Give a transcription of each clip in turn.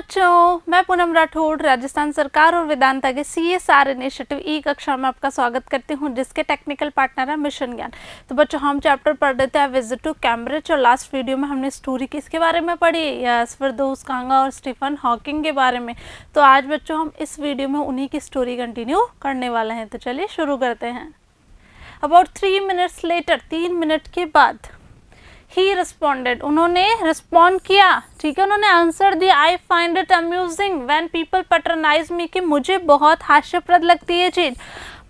बच्चों मैं पूनम राठौड़ राजस्थान सरकार और वेदांता के C S R initiative e कक्षा में आपका स्वागत करती हूं जिसके टेक्निकल पार्टनर है मिशन ज्ञान तो बच्चों हम चैप्टर पढ़ रहे थे विजिट टू कैम्ब्रिज और लास्ट वीडियो में हमने स्टोरी किसके बारे में पढ़ी यस्फरदोस कांगा और स्टीफन हॉकिंग के बारे में तो आज बच्चों हम इस वीडियो में उन्हीं की स्टोरी कंटिन्यू करने वाले हैं तो चलिए शुरू करते हैं अबाउट थ्री मिनट्स लेटर तीन मिनट के बाद ही रिस्पॉन्डेड उन्होंने रिस्पॉन्ड किया ठीक है उन्होंने आंसर दिया I find it amusing when people patronize me कि मुझे बहुत हास्यप्रद लगती है चीज़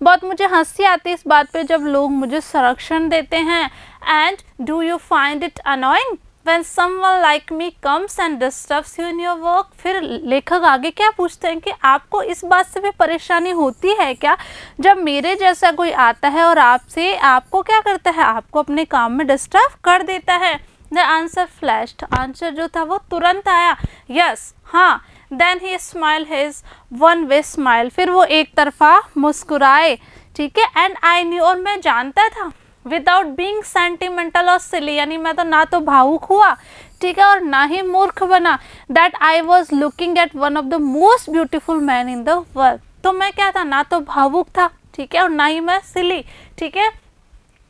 बहुत मुझे हंसी आती है इस बात पे जब लोग मुझे संरक्षण देते हैं and do you find it annoying when someone like me comes and disturbs you in your work फिर लेखक आगे क्या पूछते हैं कि आपको इस बात से भी परेशानी होती है क्या जब मेरे जैसा कोई आता है और आपसे आपको क्या करता है आपको अपने काम में डिस्टर्ब कर देता है द आंसर फ्लैश्ड आंसर जो था वो तुरंत आया यस yes, हाँ then he smile his one way smile फिर वो एक तरफा मुस्कुराए ठीक है एंड आई न्यू और मैं जानता था विदाउट बींग सेंटिमेंटल और सिली यानी मैं तो ना तो भावुक हुआ ठीक है और ना ही मूर्ख बना that I was looking at one of the most beautiful man in the world तो मैं क्या था ना तो भावुक था ठीक है और ना ही मैं सिली ठीक है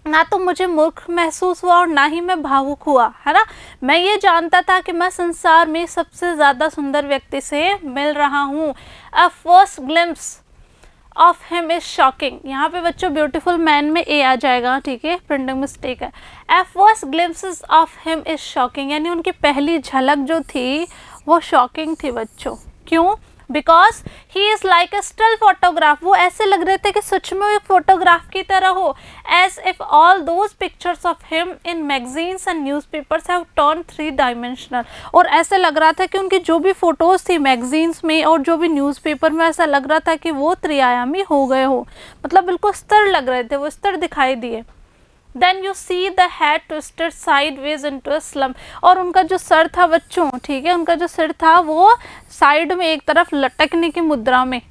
ना तो मुझे मूर्ख महसूस हुआ और ना ही मैं भावुक हुआ है ना मैं ये जानता था कि मैं संसार में सबसे ज़्यादा सुंदर व्यक्ति से मिल रहा हूँ a first glimpse of him is shocking यहाँ पे बच्चों ब्यूटिफुल मैन में ए आ जाएगा ठीक है प्रिंटिंग मिस्टेक है first glimpse of him is shocking यानी उनकी पहली झलक जो थी वो शॉकिंग थी बच्चों क्यों because he is like a still photograph वो ऐसे लग रहे थे कि सच में एक फोटोग्राफ की तरह हो as if all those pictures of him in magazines and newspapers have turn three dimensional और ऐसे लग रहा था कि उनकी जो भी फ़ोटोज़ थी मैगजीन्स में और जो भी न्यूज़ पेपर में ऐसा लग रहा था कि वो त्रियायामी हो गए हो मतलब बिल्कुल स्तर लग रहे थे वो स्तर दिखाई दिए then you see the head twisted sideways to slum और उनका जो सर था बच्चों ठीक है उनका जो सिर था वो साइड में एक तरफ लटकने की मुद्रा में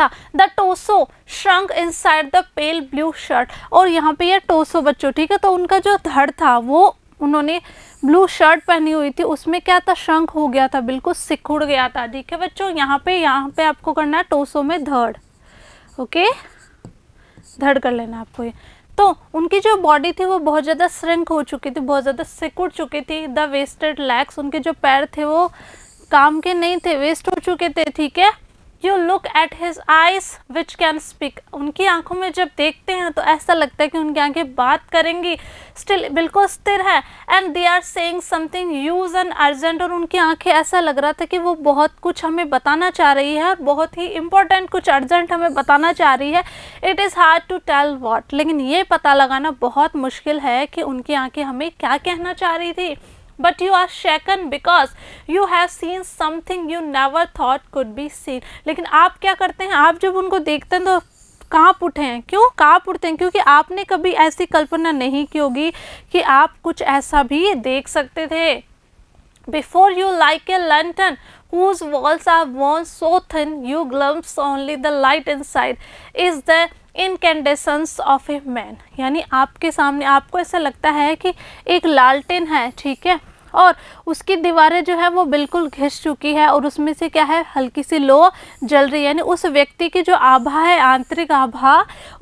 था the torso shrunk inside the pale blue shirt और यहाँ पे ये टोसो बच्चों ठीक है तो उनका जो धड़ था वो उन्होंने ब्लू शर्ट पहनी हुई थी उसमें क्या था शंख हो गया था बिल्कुल सिकुड़ गया था ठीक है बच्चों यहाँ पे यहाँ पे आपको करना है टोसो में धड़ ओके धड़ कर लेना आपको ये तो उनकी जो बॉडी थी वो बहुत ज़्यादा श्रिंक हो चुकी थी बहुत ज़्यादा सिकुड़ चुकी थी द वेस्टेड लैक्स उनके जो पैर थे वो काम के नहीं थे वेस्ट हो चुके थे ठीक है you look at his eyes which can speak उनकी आंखों में जब देखते हैं तो ऐसा लगता है कि उनकी आंखें बात करेंगी स्टिल बिल्कुल स्थिर है and they are saying something huge and urgent और उनकी आंखें ऐसा लग रहा था कि वो बहुत कुछ हमें बताना चाह रही है और बहुत ही इंपॉर्टेंट कुछ अर्जेंट हमें बताना चाह रही है it is hard to tell what लेकिन ये पता लगाना बहुत मुश्किल है कि उनकी आँखें हमें क्या कहना चाह रही थी but you are shaken because you have seen something you never thought could be seen lekin aap kya karte hain aap jab unko dekhte hain to कांप उठे हैं क्यों कांप उठते हैं क्योंकि आपने कभी ऐसी कल्पना नहीं की होगी कि आप कुछ ऐसा भी देख सकते थे before you like a lantern whose walls are worn so thin you glimpse only the light inside is the incandescence of a man यानी आपके सामने आपको ऐसा लगता है कि एक लालटेन है ठीक है और उसकी दीवारें जो है वो बिल्कुल घिस चुकी है और उसमें से क्या है हल्की सी लो जल रही है यानी उस व्यक्ति की जो आभा है आंतरिक आभा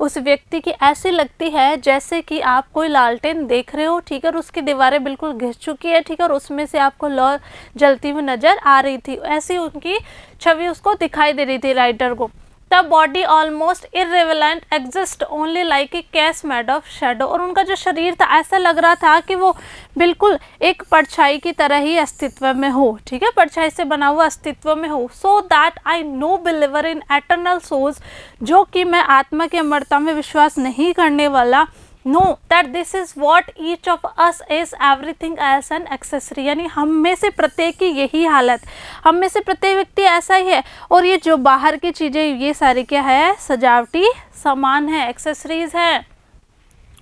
उस व्यक्ति की ऐसी लगती है जैसे कि आप कोई लालटेन देख रहे हो ठीक है और उसकी दीवारें बिल्कुल घिस चुकी है ठीक है और उसमें से आपको लो जलती हुई नज़र आ रही थी ऐसी उनकी छवि उसको दिखाई दे रही थी राइटर को the body almost irrelevant exist only like a cage made of shadow और उनका जो शरीर था ऐसा लग रहा था कि वो बिल्कुल एक परछाई की तरह ही अस्तित्व में हो ठीक है परछाई से बना हुआ अस्तित्व में हो so that I no believer in eternal सोज जो कि मैं आत्मा की अमरता में विश्वास नहीं करने वाला know that this is what each of us is everything as an accessory यानी हम में से प्रत्येक की यही हालत हम में से प्रत्येक व्यक्ति ऐसा ही है और ये जो बाहर की चीज़ें ये सारी क्या है सजावटी सामान है एक्सेसरीज है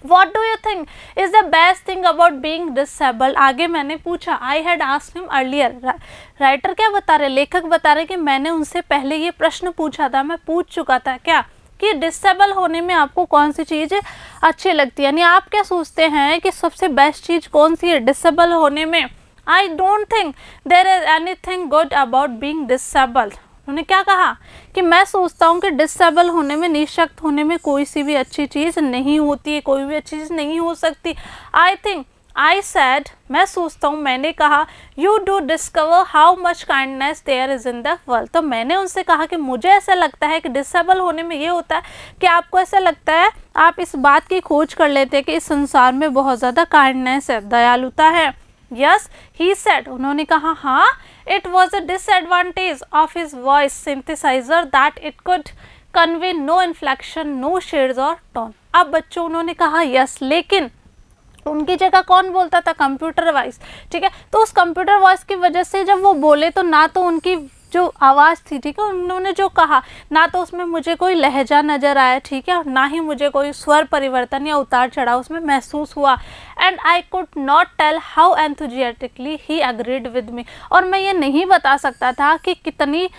what do you think is the best thing about being disabled आगे मैंने पूछा I had ask him earlier writer क्या बता रहे लेखक बता रहे कि मैंने उनसे पहले ये प्रश्न पूछा था मैं पूछ चुका था क्या कि डिसेबल होने में आपको कौन सी चीज़ अच्छी लगती है यानी आप क्या सोचते हैं कि सबसे बेस्ट चीज़ कौन सी है डिसेबल होने में I don't think there is anything good about being disabled उन्होंने क्या कहा कि मैं सोचता हूँ कि डिसेबल होने में निःशक्त होने में कोई सी भी अच्छी चीज़ नहीं होती है कोई भी अच्छी चीज़ नहीं हो सकती आई थिंक आई सैड मैं सोचता हूँ मैंने कहा you do discover how much kindness there is in the world तो मैंने उनसे कहा कि मुझे ऐसा लगता है कि डिसेबल होने में ये होता है कि आपको ऐसा लगता है आप इस बात की खोज कर लेते हैं कि इस संसार में बहुत ज़्यादा काइंडनेस है दयालुता है यस ही सेड उन्होंने कहा हाँ it was a disadvantage of his voice synthesizer that it could convey no inflection no shades और टोन अब बच्चों उन्होंने कहा यस yes, लेकिन उनकी जगह कौन बोलता था कंप्यूटर वॉइस ठीक है तो उस कंप्यूटर वॉइस की वजह से जब वो बोले तो ना तो उनकी जो आवाज़ थी ठीक है उन्होंने जो कहा ना तो उसमें मुझे कोई लहजा नज़र आया ठीक है और ना ही मुझे कोई स्वर परिवर्तन या उतार चढ़ाव उसमें महसूस हुआ and I could not tell how enthusiastically he agreed with me और मैं ये नहीं बता सकता था कि कितनी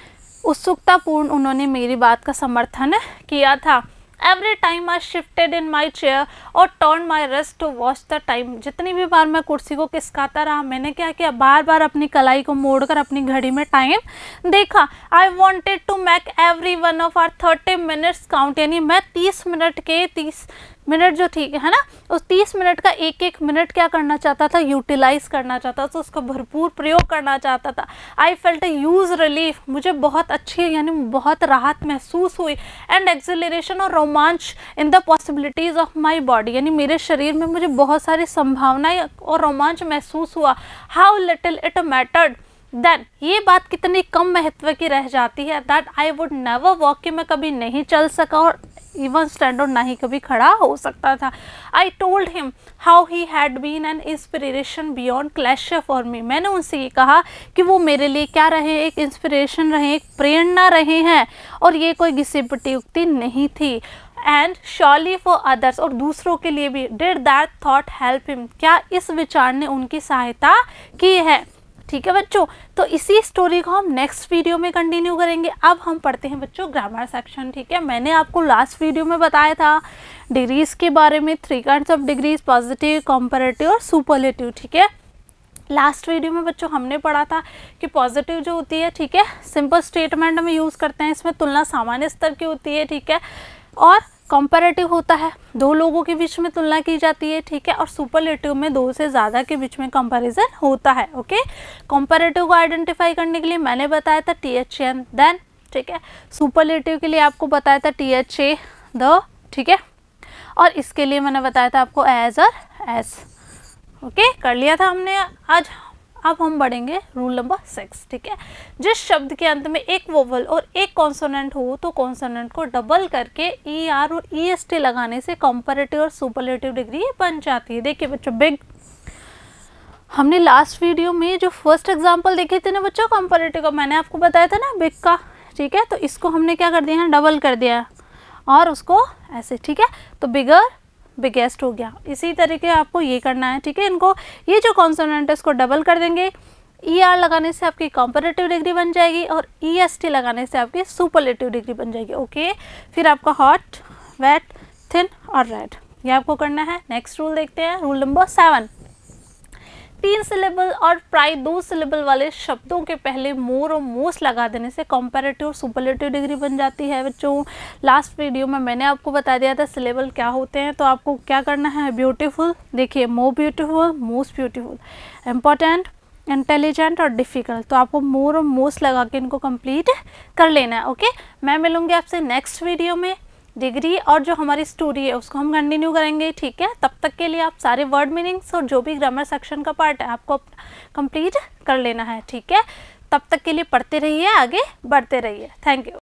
उत्सुकतापूर्ण उन्होंने मेरी बात का समर्थन किया था every time I shifted in my chair और turn my wrist to watch the time जितनी भी बार मैं कुर्सी को किसकाता रहा मैंने क्या किया बार बार अपनी कलाई को मोड़ कर अपनी घड़ी में टाइम देखा I wanted to make every one of our thirty minutes count यानी मैं तीस मिनट के तीस मिनट जो ठीक है ना उस तीस मिनट का एक एक मिनट क्या करना चाहता था यूटिलाइज करना चाहता था उसका भरपूर प्रयोग करना चाहता था I felt a huge relief मुझे बहुत अच्छी यानी बहुत राहत महसूस हुई एंड एक्सिलेशन और रोमांच in the possibilities of my body यानी मेरे शरीर में मुझे बहुत सारी संभावनाएं और रोमांच महसूस हुआ how little it mattered then ये बात कितनी कम महत्व की रह जाती है that I would never walk कि मैं कभी नहीं चल सका और इवन स्टैंड ना ही कभी खड़ा हो सकता था I told him how he had been an inspiration beyond class for me मैंने उनसे ये कहा कि वो मेरे लिए क्या रहे एक इंस्पिरेशन रहे एक प्रेरणा रहे हैं और ये कोई घिसी पिटी उक्ति नहीं थी एंड श्योरली फॉर अदर्स और दूसरों के लिए भी did that thought help him क्या इस विचार ने उनकी सहायता की है ठीक है बच्चों तो इसी स्टोरी को हम नेक्स्ट वीडियो में कंटिन्यू करेंगे अब हम पढ़ते हैं बच्चों ग्रामर सेक्शन ठीक है मैंने आपको लास्ट वीडियो में बताया था डिग्रीज के बारे में three kind of degrees positive comparative और सुपरलेटिव ठीक है लास्ट वीडियो में बच्चों हमने पढ़ा था कि पॉजिटिव जो होती है ठीक है सिंपल स्टेटमेंट हम यूज़ करते हैं इसमें तुलना सामान्य स्तर की होती है ठीक है और कंपैरेटिव होता है दो लोगों के बीच में तुलना की जाती है ठीक है और सुपरलेटिव में दो से ज़्यादा के बीच में कंपैरिजन होता है ओके कंपैरेटिव को आइडेंटिफाई करने के लिए मैंने बताया था टी एच एन देन ठीक है सुपरलेटिव के लिए आपको बताया था टी एच ए द ठीक है और इसके लिए मैंने बताया था आपको एज और एस ओके कर लिया था हमने आज अब हम बढ़ेंगे रूल नंबर सिक्स ठीक है जिस शब्द के अंत में एक वोवल और एक कॉन्सोनेंट हो तो कॉन्सोनेंट को डबल करके ई e आर और ई एस टी लगाने से कॉम्परेटिव और सुपरलेटिव डिग्री बन जाती है देखिए बच्चों बिग हमने लास्ट वीडियो में जो फर्स्ट एग्जाम्पल देखे थे ना बच्चों कॉम्परेटिव का मैंने आपको बताया था ना बिग का ठीक है तो इसको हमने क्या कर दिया है डबल कर दिया और उसको ऐसे ठीक है तो बिगर बिगेस्ट हो गया इसी तरीके आपको ये करना है ठीक है इनको ये जो कॉन्सोनेंट है इसको डबल कर देंगे ई e ER आर लगाने से आपकी कॉम्परेटिव डिग्री बन जाएगी और ई एस टी लगाने से आपकी सुपरलेटिव डिग्री बन जाएगी ओके फिर आपका हॉट वेट थिन और रेड ये आपको करना है नेक्स्ट रूल देखते हैं रूल नंबर सेवन तीन सिलेबल और प्राय दो सिलेबल वाले शब्दों के पहले मोर और मोस्ट लगा देने से कॉम्पेरेटिव और सुपरलेटिव डिग्री बन जाती है बच्चों लास्ट वीडियो में मैंने आपको बता दिया था सिलेबल क्या होते हैं तो आपको क्या करना है ब्यूटीफुल देखिए more beautiful most beautiful important intelligent और डिफ़िकल्ट तो आपको मोर और मोस्ट लगा के इनको कंप्लीट कर लेना है ओके मैं मिलूँगी आपसे नेक्स्ट वीडियो में डिग्री और जो हमारी स्टोरी है उसको हम कंटिन्यू करेंगे ठीक है तब तक के लिए आप सारे वर्ड मीनिंग्स और जो भी ग्रामर सेक्शन का पार्ट है आपको कंप्लीट कर लेना है ठीक है तब तक के लिए पढ़ते रहिए आगे बढ़ते रहिए थैंक यू